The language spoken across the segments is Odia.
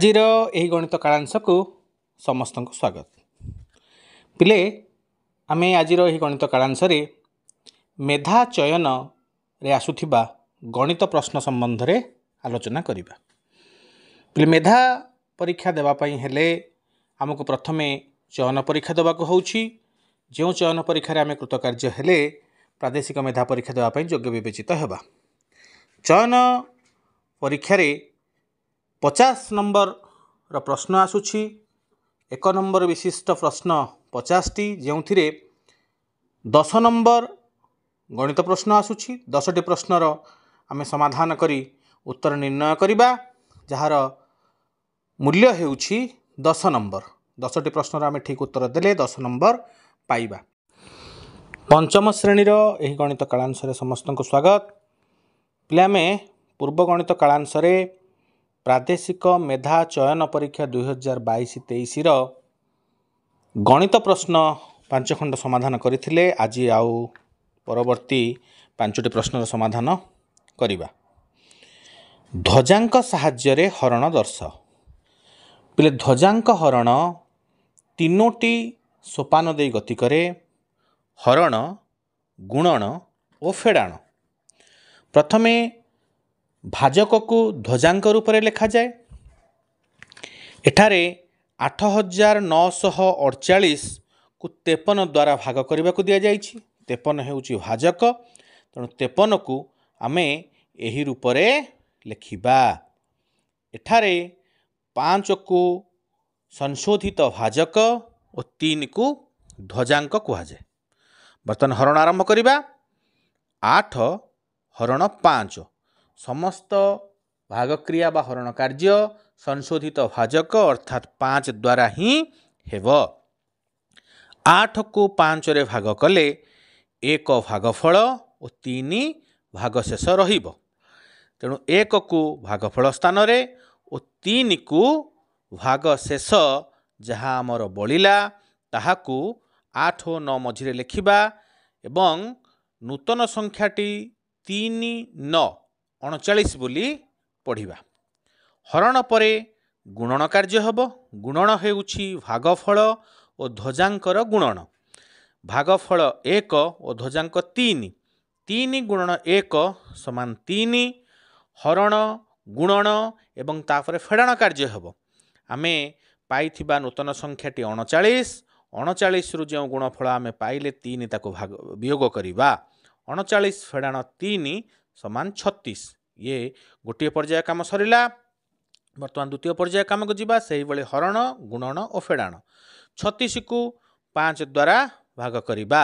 ଆଜିର ଏହି ଗଣିତ କାଳାଂଶକୁ ସମସ୍ତଙ୍କୁ ସ୍ୱାଗତ ପିଲେ ଆମେ ଆଜିର ଏହି ଗଣିତ କାଳାଂଶରେ ମେଧା ଚୟନରେ ଆସୁଥିବା ଗଣିତ ପ୍ରଶ୍ନ ସମ୍ବନ୍ଧରେ ଆଲୋଚନା କରିବା ପିଲେ ମେଧା ପରୀକ୍ଷା ଦେବା ପାଇଁ ହେଲେ ଆମକୁ ପ୍ରଥମେ ଚୟନ ପରୀକ୍ଷା ଦେବାକୁ ହେଉଛି ଯେଉଁ ଚୟନ ପରୀକ୍ଷାରେ ଆମେ କୃତକାର୍ଯ୍ୟ ହେଲେ ପ୍ରାଦେଶିକ ମେଧା ପରୀକ୍ଷା ଦେବା ପାଇଁ ଯୋଗ୍ୟ ବିବେଚିତ ହେବା ଚୟନ ପରୀକ୍ଷାରେ ପଚାଶ ନମ୍ବରର ପ୍ରଶ୍ନ ଆସୁଛି ଏକ ନମ୍ବର ବିଶିଷ୍ଟ ପ୍ରଶ୍ନ ପଚାଶଟି ଯେଉଁଥିରେ ଦଶ ନମ୍ବର ଗଣିତ ପ୍ରଶ୍ନ ଆସୁଛି ଦଶଟି ପ୍ରଶ୍ନର ଆମେ ସମାଧାନ କରି ଉତ୍ତର ନିର୍ଣ୍ଣୟ କରିବା ଯାହାର ମୂଲ୍ୟ ହେଉଛି ଦଶ ନମ୍ବର ଦଶଟି ପ୍ରଶ୍ନର ଆମେ ଠିକ୍ ଉତ୍ତର ଦେଲେ ଦଶ ନମ୍ବର ପାଇବା ପଞ୍ଚମ ଶ୍ରେଣୀର ଏହି ଗଣିତ କାଳାଂଶରେ ସମସ୍ତଙ୍କୁ ସ୍ୱାଗତ ପିଲେ ଆମେ ପୂର୍ବ ଗଣିତ କାଳାଂଶରେ ପ୍ରାଦେଶିକ ମେଧା ଚୟନ ପରୀକ୍ଷା ଦୁଇହଜାର ବାଇଶ ତେଇଶର ଗଣିତ ପ୍ରଶ୍ନ ପାଞ୍ଚ ଖଣ୍ଡ ସମାଧାନ କରିଥିଲେ ଆଜି ଆଉ ପରବର୍ତ୍ତୀ ପାଞ୍ଚଟି ପ୍ରଶ୍ନର ସମାଧାନ କରିବା ଧ୍ୱଜାଙ୍କ ସାହାଯ୍ୟରେ ହରଣ ଦର୍ଶ ପିଲେ ଧ୍ୱଜାଙ୍କ ହରଣ ତିନୋଟି ସୋପାନ ଦେଇ ଗତି କରେ ହରଣ ଗୁଣଣ ଓ ଫେଡ଼ାଣ ପ୍ରଥମେ ଭାଜକକୁ ଧ୍ୱଜାଙ୍କ ରୂପରେ ଲେଖାଯାଏ ଏଠାରେ ଆଠ ହଜାର ନଅଶହ ଅଠଚାଳିଶକୁ ତେପନ ଦ୍ୱାରା ଭାଗ କରିବାକୁ ଦିଆଯାଇଛି ତେପନ ହେଉଛି ଭାଜକ ତେଣୁ ତେପନକୁ ଆମେ ଏହି ରୂପରେ ଲେଖିବା ଏଠାରେ ପାଞ୍ଚକୁ ସଂଶୋଧିତ ଭାଜକ ଓ ତିନିକୁ ଧ୍ୱଜାଙ୍କ କୁହାଯାଏ ବର୍ତ୍ତମାନ ହରଣ ଆରମ୍ଭ କରିବା ଆଠ ହରଣ ପାଞ୍ଚ ସମସ୍ତ ଭାଗକ୍ରିୟା ବା ହରଣ କାର୍ଯ୍ୟ ସଂଶୋଧିତ ଭାଜକ ଅର୍ଥାତ୍ ପାଞ୍ଚ ଦ୍ୱାରା ହିଁ ହେବ ଆଠକୁ ପାଞ୍ଚରେ ଭାଗ କଲେ ଏକ ଭାଗଫଳ ଓ ତିନି ଭାଗଶେଷ ରହିବ ତେଣୁ ଏକକୁ ଭାଗଫଳ ସ୍ଥାନରେ ଓ ତିନିକୁ ଭାଗଶେଷ ଯାହା ଆମର ବଳିଲା ତାହାକୁ ଆଠ ଓ ନଅ ମଝିରେ ଲେଖିବା ଏବଂ ନୂତନ ସଂଖ୍ୟାଟି ତିନି ନଅ ଅଣଚାଳିଶ ବୋଲି ପଢ଼ିବା ହରଣ ପରେ ଗୁଣନ କାର୍ଯ୍ୟ ହେବ ଗୁଣନ ହେଉଛି ଭାଗଫଳ ଓ ଧ୍ୱଜାଙ୍କର ଗୁଣନ ଭାଗଫଳ ଏକ ଓ ଧ୍ୱଜାଙ୍କ ତିନି ତିନି ଗୁଣନ ଏକ ସମାନ ତିନି ହରଣ ଗୁଣନ ଏବଂ ତାପରେ ଫେଡ଼ାଣ କାର୍ଯ୍ୟ ହେବ ଆମେ ପାଇଥିବା ନୂତନ ସଂଖ୍ୟାଟି ଅଣଚାଳିଶ ଅଣଚାଳିଶରୁ ଯେଉଁ ଗୁଣଫଳ ଆମେ ପାଇଲେ ତିନି ତାକୁ ଭାଗ ବିୟୋଗ କରିବା ଅଣଚାଳିଶ ଫେଡ଼ାଣ ତିନି ସମାନ ଛତିଶ ଇଏ ଗୋଟିଏ ପର୍ଯ୍ୟାୟ କାମ ସରିଲା ବର୍ତ୍ତମାନ ଦ୍ୱିତୀୟ ପର୍ଯ୍ୟାୟ କାମକୁ ଯିବା ସେହିଭଳି ହରଣ ଗୁଣନ ଓ ଫେଡ଼ାଣ ଛତିଶକୁ ପାଞ୍ଚ ଦ୍ୱାରା ଭାଗ କରିବା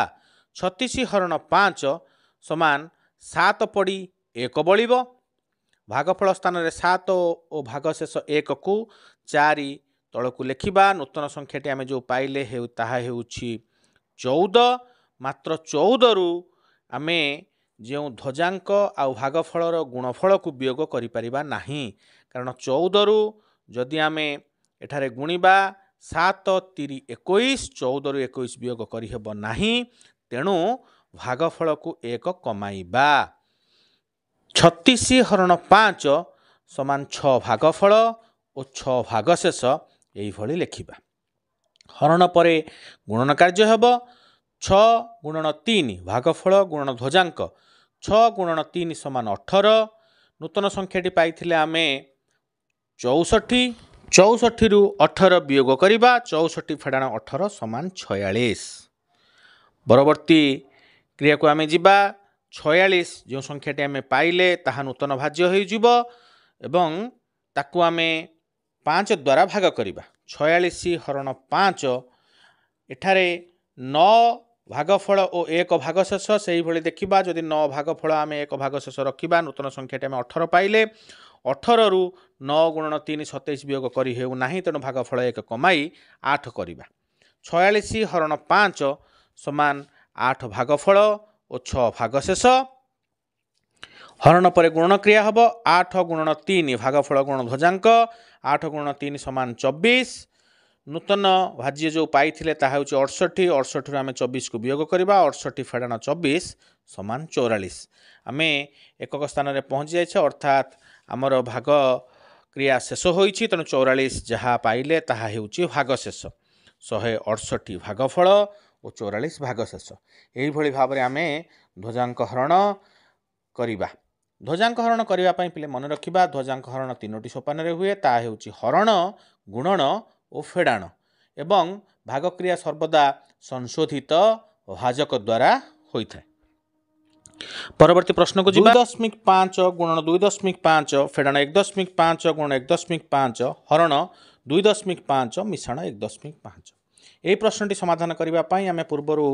ଛତିଶ ହରଣ ପାଞ୍ଚ ସମାନ ସାତ ପଡ଼ି ଏକ ବଳିବ ଭାଗଫଳ ସ୍ଥାନରେ ସାତ ଓ ଭାଗଶେଷ ଏକକୁ ଚାରି ତଳକୁ ଲେଖିବା ନୂତନ ସଂଖ୍ୟାଟି ଆମେ ଯେଉଁ ପାଇଲେ ହେଉ ତାହା ହେଉଛି ଚଉଦ ମାତ୍ର ଚଉଦରୁ ଆମେ ଯେଉଁ ଧ୍ୱଜାଙ୍କ ଆଉ ଭାଗଫଳର ଗୁଣଫଳକୁ ବିୟୋଗ କରିପାରିବା ନାହିଁ କାରଣ ଚଉଦରୁ ଯଦି ଆମେ ଏଠାରେ ଗୁଣିବା ସାତ ତିରି ଏକୋଇଶ ଚଉଦରୁ ଏକୋଇଶ ବିୟୋଗ କରିହେବ ନାହିଁ ତେଣୁ ଭାଗଫଳକୁ ଏକ କମାଇବା ଛତିଶ ହରଣ ପାଞ୍ଚ ସମାନ ଛଅ ଭାଗଫଳ ଓ ଛଅ ଭାଗଶେଷ ଏହିଭଳି ଲେଖିବା ହରଣ ପରେ ଗୁଣନ କାର୍ଯ୍ୟ ହେବ ଛଅ ଗୁଣନ ତିନି ଭାଗଫଳ ଗୁଣନ ଧ୍ୱଜାଙ୍କ ଛଅ ଗୁଣନ ତିନି ସମାନ ଅଠର ନୂତନ ସଂଖ୍ୟାଟି ପାଇଥିଲେ ଆମେ ଚଉଷଠି ଚଉଷଠିରୁ ଅଠର ବିୟୋଗ କରିବା ଚଉଷଠି ଫେଡ଼ାଣ ଅଠର ସମାନ ଛୟାଳିଶ ପରବର୍ତ୍ତୀ କ୍ରିୟାକୁ ଆମେ ଯିବା ଛୟାଳିଶ ଯେଉଁ ସଂଖ୍ୟାଟି ଆମେ ପାଇଲେ ତାହା ନୂତନ ଭାଜ୍ୟ ହୋଇଯିବ ଏବଂ ତାକୁ ଆମେ ପାଞ୍ଚ ଦ୍ୱାରା ଭାଗ କରିବା ଛୟାଳିଶ ହରଣ ପାଞ୍ଚ ଏଠାରେ ନଅ ଭାଗଫଳ ଓ ଏକ ଭାଗଶେଷ ସେହିଭଳି ଦେଖିବା ଯଦି ନଅ ଭାଗଫଳ ଆମେ ଏକ ଭାଗଶେଷ ରଖିବା ନୂତନ ସଂଖ୍ୟାଟି ଆମେ ଅଠର ପାଇଲେ ଅଠରରୁ ନଅ ଗୁଣନ ତିନି ସତେଇଶ ବିୟୋଗ କରି ହେଉ ନାହିଁ ତେଣୁ ଭାଗଫଳ ଏକ କମାଇ ଆଠ କରିବା ଛୟାଳିଶ ହରଣ ପାଞ୍ଚ ସମାନ ଆଠ ଭାଗଫଳ ଓ ଛଅ ଭାଗଶେଷ ହରଣ ପରେ ଗୁଣନକ୍ରିୟା ହେବ ଆଠ ଗୁଣନ ତିନି ଭାଗଫଳ ଗୁଣ ଧ୍ୱଜାଙ୍କ ଆଠ ଗୁଣ ତିନି ସମାନ ଚବିଶ ନୂତନ ଭାଜ୍ୟ ଯେଉଁ ପାଇଥିଲେ ତାହା ହେଉଛି ଅଠଷଠି ଅଠଷଠିରୁ ଆମେ ଚବିଶକୁ ବିୟୋଗ କରିବା ଅଠଷଠି ଫେଡ଼ାଣ ଚବିଶ ସମାନ ଚଉରାଳିଶ ଆମେ ଏକକ ସ୍ଥାନରେ ପହଞ୍ଚିଯାଇଛେ ଅର୍ଥାତ୍ ଆମର ଭାଗ କ୍ରିୟା ଶେଷ ହୋଇଛି ତେଣୁ ଚଉରାଳିଶ ଯାହା ପାଇଲେ ତାହା ହେଉଛି ଭାଗ ଶେଷ ଶହେ ଅଠଷଠି ଭାଗଫଳ ଓ ଚଉରାଳିଶ ଭାଗ ଶେଷ ଏହିଭଳି ଭାବରେ ଆମେ ଧ୍ୱଜାଙ୍କ ହରଣ କରିବା ଧ୍ୱଜାଙ୍କ ହରଣ କରିବା ପାଇଁ ପିଲେ ମନେ ରଖିବା ଧ୍ୱଜାଙ୍କ ହରଣ ତିନୋଟି ସୋପାନରେ ହୁଏ ତାହା ହେଉଛି ହରଣ ଗୁଣନ ଓ ଫେଡ଼ାଣ ଏବଂ ଭାଗକ୍ରିୟା ସର୍ବଦା ସଂଶୋଧିତ ଭାଜକ ଦ୍ୱାରା ହୋଇଥାଏ ପରବର୍ତ୍ତୀ ପ୍ରଶ୍ନକୁ ଯିବା ଦଶମିକ ପାଞ୍ଚ ଗୁଣ ଦୁଇ ଦଶମିକ ପାଞ୍ଚ ଫେଡ଼ାଣ ଏକ ଦଶମିକ ପାଞ୍ଚ ଗୁଣ ଏକ ଦଶମିକ ପାଞ୍ଚ ହରଣ ଦୁଇ ଦଶମିକ ପାଞ୍ଚ ମିଶାଣ ଏକ ଦଶମିକ ପାଞ୍ଚ ଏହି ପ୍ରଶ୍ନଟି ସମାଧାନ କରିବା ପାଇଁ ଆମେ ପୂର୍ବରୁ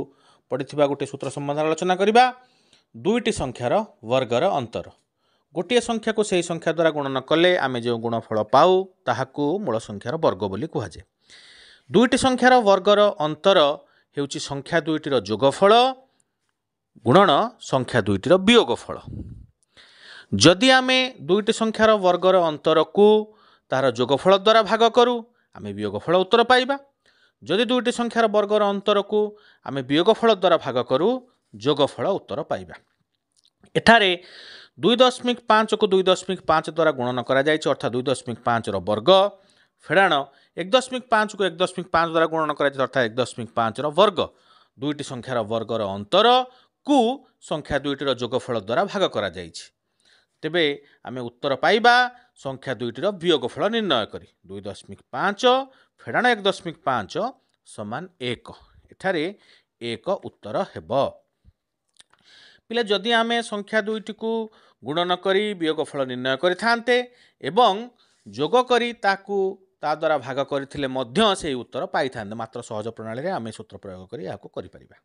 ପଡ଼ିଥିବା ଗୋଟିଏ ସୂତ୍ର ସମ୍ବନ୍ଧରେ ଆଲୋଚନା କରିବା ଦୁଇଟି ସଂଖ୍ୟାର ବର୍ଗର ଅନ୍ତର ଗୋଟିଏ ସଂଖ୍ୟାକୁ ସେହି ସଂଖ୍ୟା ଦ୍ୱାରା ଗୁଣନ କଲେ ଆମେ ଯେଉଁ ଗୁଣଫଳ ପାଉ ତାହାକୁ ମୂଳ ସଂଖ୍ୟାର ବର୍ଗ ବୋଲି କୁହାଯାଏ ଦୁଇଟି ସଂଖ୍ୟାର ବର୍ଗର ଅନ୍ତର ହେଉଛି ସଂଖ୍ୟା ଦୁଇଟିର ଯୋଗଫଳ ଗୁଣନ ସଂଖ୍ୟା ଦୁଇଟିର ବିୟୋଗଫଳ ଯଦି ଆମେ ଦୁଇଟି ସଂଖ୍ୟାର ବର୍ଗର ଅନ୍ତରକୁ ତାହାର ଯୋଗଫଳ ଦ୍ୱାରା ଭାଗ କରୁ ଆମେ ବିୟୋଗଫଳ ଉତ୍ତର ପାଇବା ଯଦି ଦୁଇଟି ସଂଖ୍ୟାର ବର୍ଗର ଅନ୍ତରକୁ ଆମେ ବିୟୋଗ ଫଳ ଦ୍ୱାରା ଭାଗ କରୁ ଯୋଗଫଳ ଉତ୍ତର ପାଇବା ଏଠାରେ দুই দশমিক ପାଞ୍ଚକୁ ଦୁଇ ଦଶମିକ ପାଞ୍ଚ ଦ୍ୱାରା ଗୁଣନ କରାଯାଇଛି ଅର୍ଥାତ୍ ଦୁଇ ଦଶମିକ ପାଞ୍ଚର ବର୍ଗ ଫେଡ଼ାଣ ଏକ ଦଶମିକ ପାଞ୍ଚକୁ ଏକ ଦଶମିକ ପାଞ୍ଚ ଦ୍ୱାରା ଗୁଣନ କରାଯାଇଛି ଅର୍ଥାତ୍ ଏକ ଦଶମିକ ପାଞ୍ଚର ବର୍ଗ ଦୁଇଟି ସଂଖ୍ୟାର ବର୍ଗର ଅନ୍ତରକୁ ସଂଖ୍ୟା ଦୁଇଟିର ଯୋଗଫଳ ଦ୍ୱାରା ଭାଗ କରାଯାଇଛି ତେବେ ଆମେ ଉତ୍ତର ପାଇବା ସଂଖ୍ୟା ଦୁଇଟିର ବିୟୋଗଫଳ ନିର୍ଣ୍ଣୟ କରି ଦୁଇ ଦଶମିକ ପାଞ୍ଚ ଫେଡ଼ାଣ ଏକ ଦଶମିକ ପାଞ୍ଚ ସମାନ ଏକ ଏଠାରେ ଏକ ଉତ୍ତର ହେବ ପିଲା ଯଦି ଆମେ ସଂଖ୍ୟା ଦୁଇଟିକୁ ଗୁଣନ କରି ବିୟୋଗଫଳ ନିର୍ଣ୍ଣୟ କରିଥାନ୍ତେ ଏବଂ ଯୋଗ କରି ତାକୁ ତା ଦ୍ୱାରା ଭାଗ କରିଥିଲେ ମଧ୍ୟ ସେହି ଉତ୍ତର ପାଇଥାନ୍ତେ ମାତ୍ର ସହଜ ପ୍ରଣାଳୀରେ ଆମେ ସୂତ୍ର ପ୍ରୟୋଗ କରି ଏହାକୁ କରିପାରିବା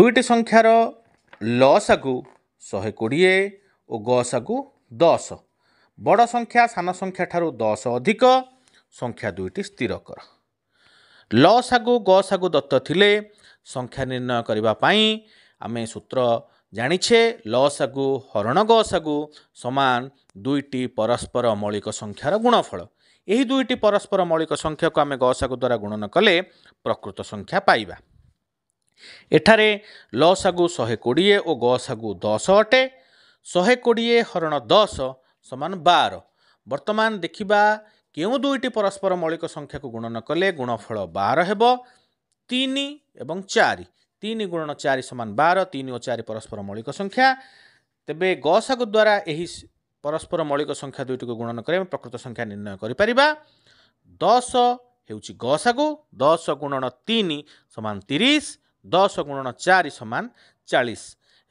ଦୁଇଟି ସଂଖ୍ୟାର ଲସାକୁ ଶହେ କୋଡ଼ିଏ ଓ ଗସାକୁ ଦଶ ବଡ଼ ସଂଖ୍ୟା ସାନ ସଂଖ୍ୟା ଠାରୁ ଦଶ ଅଧିକ ସଂଖ୍ୟା ଦୁଇଟି ସ୍ଥିର କର ଲସାକୁ ଗସାକୁ ଦତ୍ତ ଥିଲେ ସଂଖ୍ୟା ନିର୍ଣ୍ଣୟ କରିବା ପାଇଁ ଆମେ ସୂତ୍ର ଜାଣିଛେ ଲ ହରଣ ହରଣଗ ସାଗୁ ସମାନ ଦୁଇଟି ପରସ୍ପର ମୌଳିକ ସଂଖ୍ୟାର ଗୁଣଫଳ ଏହି ଦୁଇଟି ପରସ୍ପର ମୌଳିକ ସଂଖ୍ୟାକୁ ଆମେ ଗ ଦ୍ୱାରା ଗୁଣନ କଲେ ପ୍ରକୃତ ସଂଖ୍ୟା ପାଇବା ଏଠାରେ ଲ ସାଗୁ ଶହେ କୋଡ଼ିଏ ଓ ଗ ସାଗୁ ଦଶ ଅଟେ ଶହେ କୋଡ଼ିଏ ହରଣ ଦଶ ସମାନ ବାର ବର୍ତ୍ତମାନ ଦେଖିବା କେଉଁ ଦୁଇଟି ପରସ୍ପର ମୌଳିକ ସଂଖ୍ୟାକୁ ଗୁଣନ କଲେ ଗୁଣଫଳ ବାର ହେବ ତିନି ଏବଂ ଚାରି ତିନି ଗୁଣନ ଚାରି ସମାନ ବାର ତିନି ଓ ଚାରି ପରସ୍ପର ମୌଳିକ ସଂଖ୍ୟା ତେବେ ଗସାଗୁ ଦ୍ୱାରା ଏହି ପରସ୍ପର ମୌଳିକ ସଂଖ୍ୟା ଦୁଇଟିକୁ ଗୁଣନ କରି ଆମେ ପ୍ରକୃତ ସଂଖ୍ୟା ନିର୍ଣ୍ଣୟ କରିପାରିବା ଦଶ ହେଉଛି ଗସାଗୁ ଦଶ ଗୁଣନ ତିନି ସମାନ ତିରିଶ ଦଶ ଗୁଣନ ଚାରି ସମାନ ଚାଳିଶ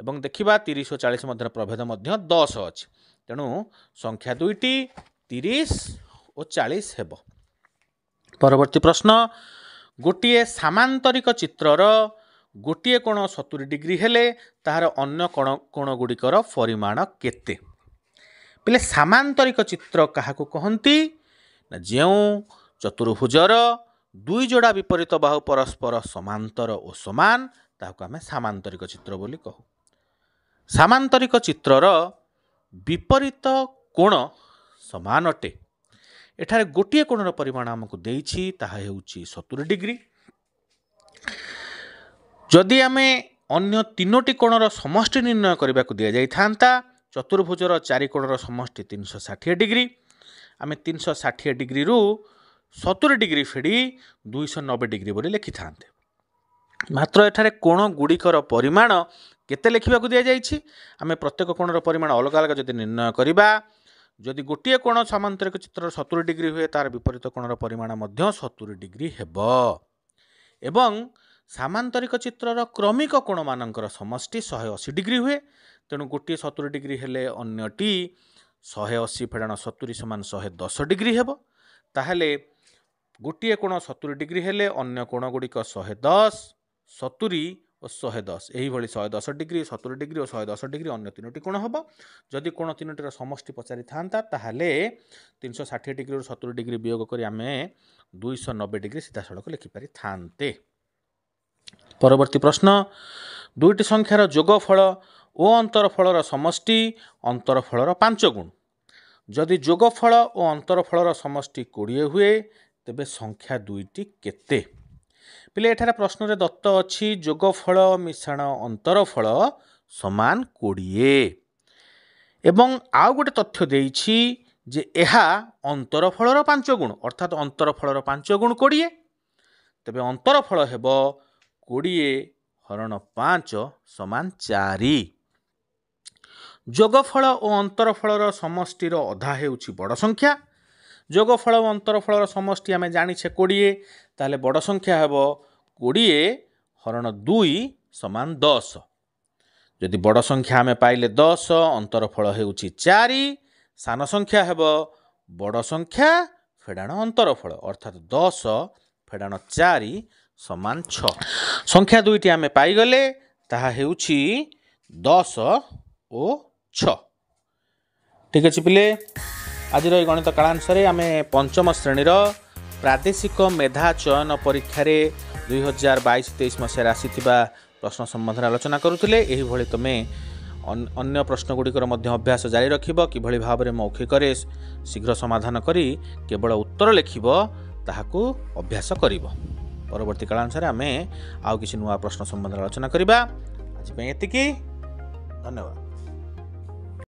ଏବଂ ଦେଖିବା ତିରିଶ ଓ ଚାଳିଶ ମଧ୍ୟରେ ପ୍ରଭେଦ ମଧ୍ୟ ଦଶ ଅଛି ତେଣୁ ସଂଖ୍ୟା ଦୁଇଟି ତିରିଶ ଓ ଚାଳିଶ ହେବ ପରବର୍ତ୍ତୀ ପ୍ରଶ୍ନ ଗୋଟିଏ ସାମାନ୍ତରିକ ଚିତ୍ରର ଗୋଟିଏ କୋଣ ସତୁରି ଡିଗ୍ରୀ ହେଲେ ତାହାର ଅନ୍ୟ କୋଣ କୋଣ ଗୁଡ଼ିକର ପରିମାଣ କେତେ ବେଲେ ସାମାନ୍ତରିକ ଚିତ୍ର କାହାକୁ କହନ୍ତି ନା ଯେଉଁ ଚତୁର୍ଭୁଜର ଦୁଇ ଯୋଡ଼ା ବିପରୀତ ବାହୁ ପରସ୍ପର ସମାନ୍ତର ଓ ସମାନ ତାହାକୁ ଆମେ ସାମାନ୍ତରିକ ଚିତ୍ର ବୋଲି କହୁ ସାମାନ୍ତରିକ ଚିତ୍ରର ବିପରୀତ କୋଣ ସମାନ ଅଟେ ଏଠାରେ ଗୋଟିଏ କୋଣର ପରିମାଣ ଆମକୁ ଦେଇଛି ତାହା ହେଉଛି ସତୁରି ଡିଗ୍ରୀ ଯଦି ଆମେ ଅନ୍ୟ ତିନୋଟି କୋଣର ସମଷ୍ଟି ନିର୍ଣ୍ଣୟ କରିବାକୁ ଦିଆଯାଇଥାନ୍ତା ଚତୁର୍ଭୁଜର ଚାରି କୋଣର ସମଷ୍ଟି ତିନିଶହ ଷାଠିଏ ଡିଗ୍ରୀ ଆମେ ତିନିଶହ ଷାଠିଏ ଡିଗ୍ରୀରୁ ସତୁରି ଡିଗ୍ରୀ ଫେଡ଼ି ଦୁଇଶହ ନବେ ଡିଗ୍ରୀ ବୋଲି ଲେଖିଥାନ୍ତେ ମାତ୍ର ଏଠାରେ କୋଣ ଗୁଡ଼ିକର ପରିମାଣ କେତେ ଲେଖିବାକୁ ଦିଆଯାଇଛି ଆମେ ପ୍ରତ୍ୟେକ କୋଣର ପରିମାଣ ଅଲଗା ଅଲଗା ଯଦି ନିର୍ଣ୍ଣୟ କରିବା ଯଦି ଗୋଟିଏ କୋଣ ସାମାନ୍ତରିକ ଚିତ୍ରର ସତୁରି ଡିଗ୍ରୀ ହୁଏ ତା'ର ବିପରୀତ କୋଣର ପରିମାଣ ମଧ୍ୟ ସତୁରି ଡିଗ୍ରୀ ହେବ ଏବଂ ସାମାନ୍ତରିକ ଚିତ୍ରର କ୍ରମିକ କୋଣମାନଙ୍କର ସମଷ୍ଟି ଶହେ ଅଶୀ ଡିଗ୍ରୀ ହୁଏ ତେଣୁ ଗୋଟିଏ ସତୁରି ଡିଗ୍ରୀ ହେଲେ ଅନ୍ୟଟି ଶହେ ଅଶୀ ଫେଡ଼ାଣ ସତୁରି ସମାନ ଶହେ ଦଶ ଡିଗ୍ରୀ ହେବ ତାହେଲେ ଗୋଟିଏ କୋଣ ସତୁରି ଡିଗ୍ରୀ ହେଲେ ଅନ୍ୟ କୋଣ ଗୁଡ଼ିକ ଶହେ ଦଶ ସତୁରି ଓ ଶହେ ଦଶ ଏହିଭଳି ଶହେ ଦଶ ଡିଗ୍ରୀ ସତୁରି ଡିଗ୍ରୀ ଓ ଶହେ ଦଶ ଡିଗ୍ରୀ ଅନ୍ୟ ତିନୋଟି କୋଣ ହେବ ଯଦି କୋଣ ତିନୋଟିର ସମଷ୍ଟି ପଚାରିଥାନ୍ତା ତାହେଲେ ତିନିଶହ ଷାଠିଏ ଡିଗ୍ରୀରୁ ସତୁରି ଡିଗ୍ରୀ ବିୟୋଗ କରି ଆମେ ଦୁଇଶହ ନବେ ଡିଗ୍ରୀ ସିଧାସଳଖ ଲେଖିପାରିଥାନ୍ତେ ପରବର୍ତ୍ତୀ ପ୍ରଶ୍ନ ଦୁଇଟି ସଂଖ୍ୟାର ଯୋଗଫଳ ଓ ଅନ୍ତରଫଳର ସମଷ୍ଟି ଅନ୍ତରଫଳର ପାଞ୍ଚ ଗୁଣ ଯଦି ଯୋଗଫଳ ଓ ଅନ୍ତରଫଳର ସମଷ୍ଟି କୋଡ଼ିଏ ହୁଏ ତେବେ ସଂଖ୍ୟା ଦୁଇଟି କେତେ ପିଲେ ଏଠାରେ ପ୍ରଶ୍ନରେ ଦତ୍ତ ଅଛି ଯୋଗଫଳ ମିଶାଣ ଅନ୍ତରଫଳ ସମାନ କୋଡ଼ିଏ ଏବଂ ଆଉ ଗୋଟେ ତଥ୍ୟ ଦେଇଛି ଯେ ଏହା ଅନ୍ତରଫଳର ପାଞ୍ଚ ଗୁଣ ଅର୍ଥାତ୍ ଅନ୍ତରଫଳର ପାଞ୍ଚ ଗୁଣ କୋଡ଼ିଏ ତେବେ ଅନ୍ତରଫଳ ହେବ କୋଡ଼ିଏ ହରଣ ପାଞ୍ଚ ସମାନ ଚାରି ଯୋଗଫଳ ଓ ଅନ୍ତରଫଳର ସମଷ୍ଟିର ଅଧା ହେଉଛି ବଡ଼ ସଂଖ୍ୟା ଯୋଗଫଳ ଓ ଅନ୍ତରଫଳର ସମଷ୍ଟି ଆମେ ଜାଣିଛେ କୋଡ଼ିଏ ତାହେଲେ ବଡ଼ ସଂଖ୍ୟା ହେବ କୋଡ଼ିଏ ହରଣ ଦୁଇ ସମାନ ଦଶ ଯଦି ବଡ଼ ସଂଖ୍ୟା ଆମେ ପାଇଲେ ଦଶ ଅନ୍ତରଫଳ ହେଉଛି ଚାରି ସାନ ସଂଖ୍ୟା ହେବ ବଡ଼ ସଂଖ୍ୟା ଫେଡ଼ାଣ ଅନ୍ତରଫଳ ଅର୍ଥାତ୍ ଦଶ ଫେଡ଼ାଣ ଚାରି ସମାନ ଛଅ ସଂଖ୍ୟା ଦୁଇଟି ଆମେ ପାଇଗଲେ ତାହା ହେଉଛି ଦଶ ଓ ଛଅ ଠିକ୍ ଅଛି ପିଲେ ଆଜିର ଏହି ଗଣିତ କାଳାଂଶରେ ଆମେ ପଞ୍ଚମ ଶ୍ରେଣୀର ପ୍ରାଦେଶିକ ମେଧା ଚୟନ ପରୀକ୍ଷାରେ ଦୁଇହଜାର ବାଇଶ ତେଇଶ ମସିହାରେ ଆସିଥିବା ପ୍ରଶ୍ନ ସମ୍ବନ୍ଧରେ ଆଲୋଚନା କରୁଥିଲେ ଏହିଭଳି ତୁମେ ଅନ୍ୟ ପ୍ରଶ୍ନଗୁଡ଼ିକର ମଧ୍ୟ ଅଭ୍ୟାସ ଜାରି ରଖିବ କିଭଳି ଭାବରେ ମୌଖିକରେ ଶୀଘ୍ର ସମାଧାନ କରି କେବଳ ଉତ୍ତର ଲେଖିବ ତାହାକୁ ଅଭ୍ୟାସ କରିବ ପରବର୍ତ୍ତୀ କାଳାଂଶରେ ଆମେ ଆଉ କିଛି ନୂଆ ପ୍ରଶ୍ନ ସମ୍ବନ୍ଧରେ ଆଲୋଚନା କରିବା ଆଜି ପାଇଁ ଏତିକି ଧନ୍ୟବାଦ